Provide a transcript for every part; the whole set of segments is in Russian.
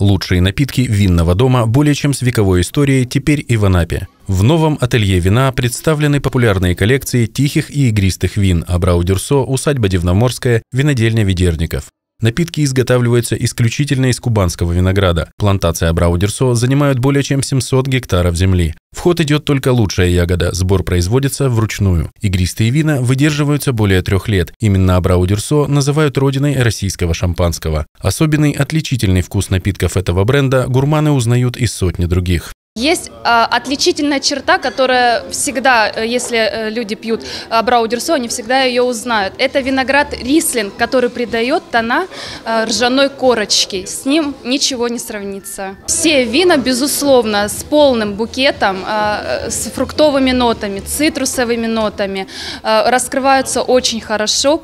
Лучшие напитки винного дома более чем с вековой историей теперь и в Анапе. В новом ателье вина представлены популярные коллекции тихих и игристых вин Абрау-Дюрсо, усадьба Дивноморская, винодельня Ведерников. Напитки изготавливаются исключительно из кубанского винограда. Плантации Абраудерсо занимают более чем 700 гектаров земли. В ход идет только лучшая ягода, сбор производится вручную. Игристые вина выдерживаются более трех лет. Именно Абраудерсо называют родиной российского шампанского. Особенный отличительный вкус напитков этого бренда гурманы узнают из сотни других. Есть э, отличительная черта, которая всегда, э, если э, люди пьют э, браудерсо, они всегда ее узнают. Это виноград рислинг, который придает тона э, ржаной корочки. С ним ничего не сравнится. Все вина, безусловно, с полным букетом, э, э с фруктовыми нотами, цитрусовыми нотами, э, раскрываются очень хорошо.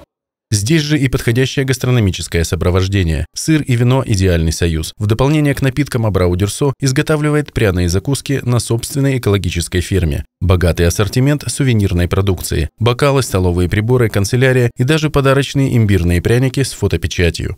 Здесь же и подходящее гастрономическое сопровождение. Сыр и вино – идеальный союз. В дополнение к напиткам Абрау Дюрсо изготавливает пряные закуски на собственной экологической ферме. Богатый ассортимент сувенирной продукции. Бокалы, столовые приборы, канцелярия и даже подарочные имбирные пряники с фотопечатью.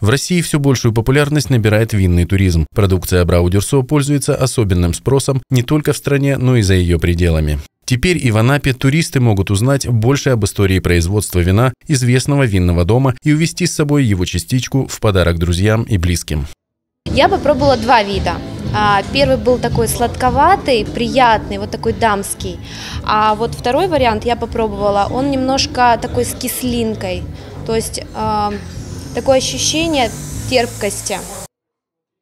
В России все большую популярность набирает винный туризм. Продукция Абрау Дюрсо пользуется особенным спросом не только в стране, но и за ее пределами. Теперь и в Анапе туристы могут узнать больше об истории производства вина известного винного дома и увести с собой его частичку в подарок друзьям и близким. Я попробовала два вида. А, первый был такой сладковатый, приятный, вот такой дамский. А вот второй вариант я попробовала, он немножко такой с кислинкой. То есть э, такое ощущение терпкости.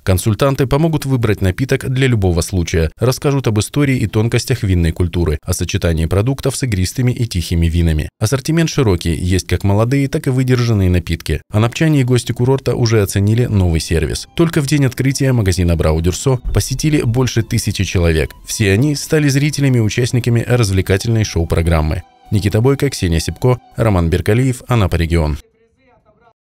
Консультанты помогут выбрать напиток для любого случая, расскажут об истории и тонкостях винной культуры, о сочетании продуктов с игристыми и тихими винами. Ассортимент широкий, есть как молодые, так и выдержанные напитки. А напчане и гости курорта уже оценили новый сервис. Только в день открытия магазина Браудерсо посетили больше тысячи человек. Все они стали зрителями и участниками развлекательной шоу-программы. Никита Бойко, Ксения Сипко, Роман Беркалиев, Анапа Регион.